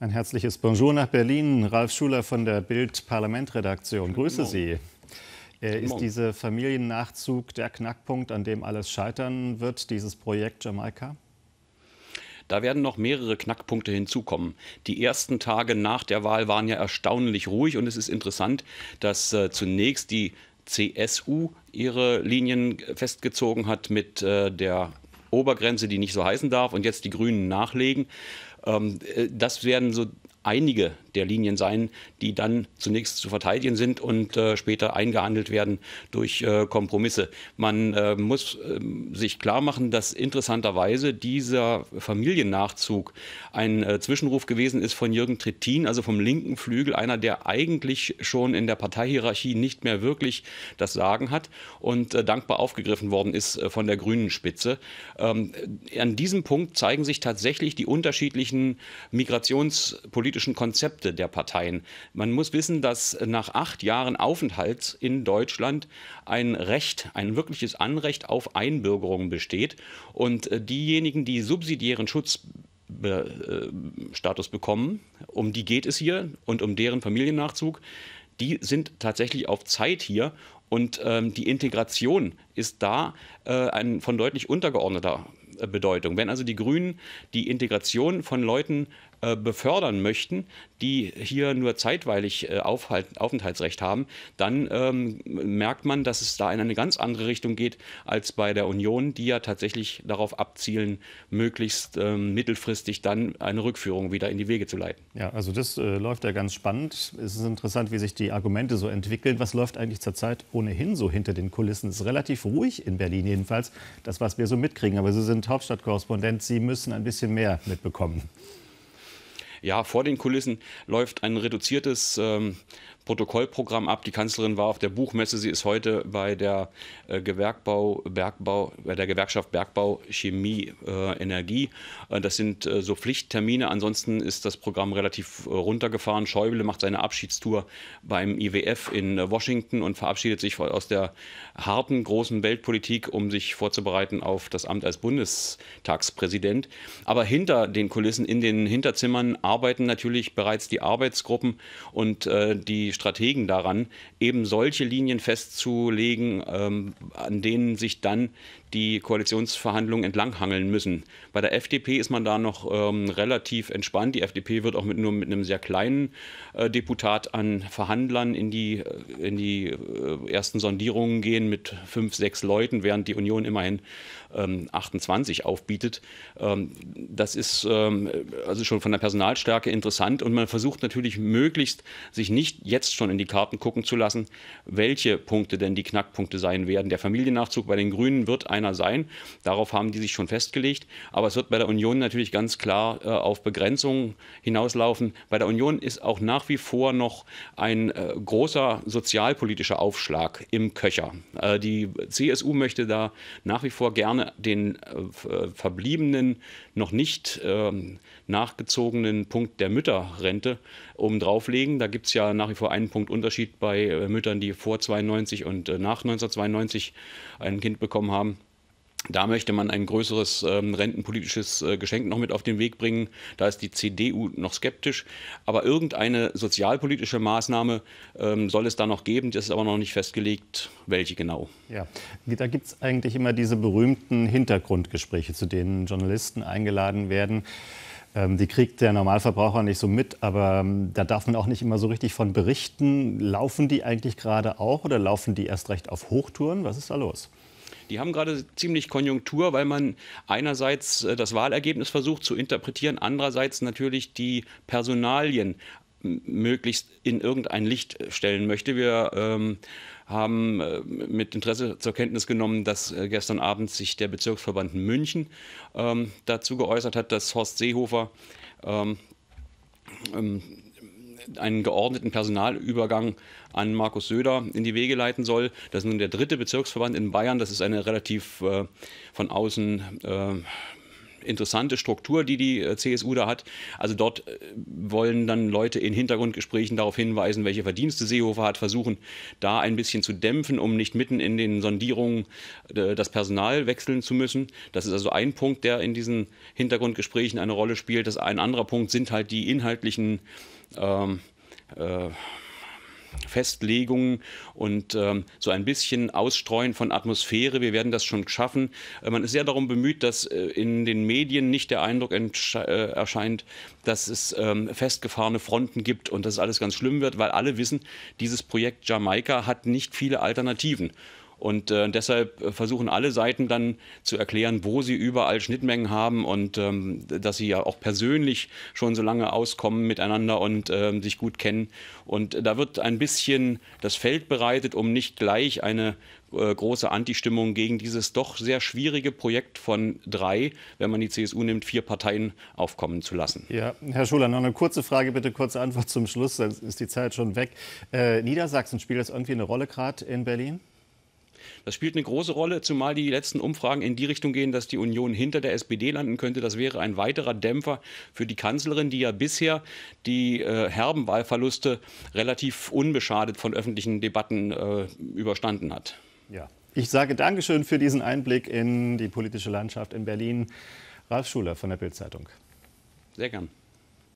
Ein herzliches Bonjour nach Berlin. Ralf Schuler von der Bild Parlamentredaktion. Grüße Sie. Äh, ist dieser Familiennachzug der Knackpunkt, an dem alles scheitern wird, dieses Projekt Jamaika? Da werden noch mehrere Knackpunkte hinzukommen. Die ersten Tage nach der Wahl waren ja erstaunlich ruhig und es ist interessant, dass äh, zunächst die CSU ihre Linien festgezogen hat mit äh, der Obergrenze, die nicht so heißen darf, und jetzt die Grünen nachlegen. Ähm, äh, das werden so einige der Linien sein, die dann zunächst zu verteidigen sind und äh, später eingehandelt werden durch äh, Kompromisse. Man äh, muss ähm, sich klar machen, dass interessanterweise dieser Familiennachzug ein äh, Zwischenruf gewesen ist von Jürgen Trittin, also vom linken Flügel, einer, der eigentlich schon in der Parteihierarchie nicht mehr wirklich das Sagen hat und äh, dankbar aufgegriffen worden ist äh, von der grünen Spitze. Ähm, an diesem Punkt zeigen sich tatsächlich die unterschiedlichen migrationspolitischen Konzepte Konzepte der Parteien. Man muss wissen, dass nach acht Jahren Aufenthalt in Deutschland ein Recht, ein wirkliches Anrecht auf Einbürgerung besteht. Und äh, diejenigen, die subsidiären Schutzstatus äh, bekommen. Um die geht es hier und um deren Familiennachzug. Die sind tatsächlich auf Zeit hier und ähm, die Integration ist da äh, ein, von deutlich untergeordneter äh, Bedeutung. Wenn also die Grünen die Integration von Leuten äh, befördern möchten, die hier nur zeitweilig äh, Aufhalt, Aufenthaltsrecht haben, dann ähm, merkt man, dass es da in eine ganz andere Richtung geht als bei der Union, die ja tatsächlich darauf abzielen, möglichst ähm, mittelfristig dann eine Rückführung wieder in die Wege zu leiten. Ja, also das äh, läuft ja ganz spannend. Es ist interessant, wie sich die Argumente so entwickeln. Was läuft eigentlich zurzeit ohnehin so hinter den Kulissen? Es ist relativ ruhig in Berlin jedenfalls, das, was wir so mitkriegen. Aber Sie sind Hauptstadtkorrespondent, Sie müssen ein bisschen mehr mitbekommen ja, vor den Kulissen läuft ein reduziertes ähm, Protokollprogramm ab. Die Kanzlerin war auf der Buchmesse, sie ist heute bei der äh, Gewerkbau, Bergbau, bei der Gewerkschaft Bergbau, Chemie, äh, Energie. Äh, das sind äh, so Pflichttermine. Ansonsten ist das Programm relativ runtergefahren. Schäuble macht seine Abschiedstour beim IWF in Washington und verabschiedet sich aus der harten großen Weltpolitik, um sich vorzubereiten auf das Amt als Bundestagspräsident. Aber hinter den Kulissen, in den Hinterzimmern arbeiten natürlich bereits die Arbeitsgruppen und die Strategen daran, eben solche Linien festzulegen, ähm, an denen sich dann die Koalitionsverhandlungen entlanghangeln müssen. Bei der FDP ist man da noch ähm, relativ entspannt. Die FDP wird auch mit, nur mit einem sehr kleinen äh, Deputat an Verhandlern in die, äh, in die äh, ersten Sondierungen gehen mit fünf, sechs Leuten, während die Union immerhin ähm, 28 aufbietet. Ähm, das ist ähm, also schon von der Personalstärke interessant und man versucht natürlich möglichst, sich nicht jetzt schon in die Karten gucken zu lassen, welche Punkte denn die Knackpunkte sein werden. Der Familiennachzug bei den Grünen wird einer einer sein. Darauf haben die sich schon festgelegt. Aber es wird bei der Union natürlich ganz klar äh, auf Begrenzungen hinauslaufen. Bei der Union ist auch nach wie vor noch ein äh, großer sozialpolitischer Aufschlag im Köcher. Äh, die CSU möchte da nach wie vor gerne den äh, äh, verbliebenen, noch nicht ähm, nachgezogenen Punkt der Mütterrente oben drauflegen. Da gibt es ja nach wie vor einen Punkt Unterschied bei äh, Müttern, die vor 92 und nach 1992 ein Kind bekommen haben. Da möchte man ein größeres ähm, rentenpolitisches äh, Geschenk noch mit auf den Weg bringen. Da ist die CDU noch skeptisch. Aber irgendeine sozialpolitische Maßnahme ähm, soll es da noch geben. Das ist aber noch nicht festgelegt, welche genau. Ja, da gibt es eigentlich immer diese berühmten Hintergrundgespräche, zu denen Journalisten eingeladen werden. Ähm, die kriegt der Normalverbraucher nicht so mit, aber ähm, da darf man auch nicht immer so richtig von berichten. Laufen die eigentlich gerade auch oder laufen die erst recht auf Hochtouren? Was ist da los? Die haben gerade ziemlich Konjunktur, weil man einerseits äh, das Wahlergebnis versucht zu interpretieren, andererseits natürlich die Personalien möglichst in irgendein Licht äh, stellen möchte. Wir ähm, haben äh, mit Interesse zur Kenntnis genommen, dass äh, gestern Abend sich der Bezirksverband München ähm, dazu geäußert hat, dass Horst Seehofer ähm, ähm einen geordneten Personalübergang an Markus Söder in die Wege leiten soll. Das ist nun der dritte Bezirksverband in Bayern. Das ist eine relativ äh, von außen äh, interessante Struktur, die die äh, CSU da hat. Also dort äh, wollen dann Leute in Hintergrundgesprächen darauf hinweisen, welche Verdienste Seehofer hat, versuchen da ein bisschen zu dämpfen, um nicht mitten in den Sondierungen äh, das Personal wechseln zu müssen. Das ist also ein Punkt, der in diesen Hintergrundgesprächen eine Rolle spielt. Das ein anderer Punkt sind halt die inhaltlichen ähm, äh, Festlegungen und ähm, so ein bisschen Ausstreuen von Atmosphäre. Wir werden das schon schaffen. Äh, man ist sehr darum bemüht, dass äh, in den Medien nicht der Eindruck äh, erscheint, dass es ähm, festgefahrene Fronten gibt und dass alles ganz schlimm wird, weil alle wissen, dieses Projekt Jamaika hat nicht viele Alternativen. Und äh, deshalb äh, versuchen alle Seiten dann zu erklären, wo sie überall Schnittmengen haben und ähm, dass sie ja auch persönlich schon so lange auskommen miteinander und ähm, sich gut kennen. Und da wird ein bisschen das Feld bereitet, um nicht gleich eine äh, große Antistimmung gegen dieses doch sehr schwierige Projekt von drei, wenn man die CSU nimmt, vier Parteien aufkommen zu lassen. Ja, Herr Schuler, noch eine kurze Frage, bitte kurze Antwort zum Schluss, dann ist die Zeit schon weg. Äh, Niedersachsen spielt das irgendwie eine Rolle gerade in Berlin? Das spielt eine große Rolle, zumal die letzten Umfragen in die Richtung gehen, dass die Union hinter der SPD landen könnte. Das wäre ein weiterer Dämpfer für die Kanzlerin, die ja bisher die äh, herben Wahlverluste relativ unbeschadet von öffentlichen Debatten äh, überstanden hat. Ja. Ich sage Dankeschön für diesen Einblick in die politische Landschaft in Berlin. Ralf Schuler von der Bild-Zeitung. Sehr gern.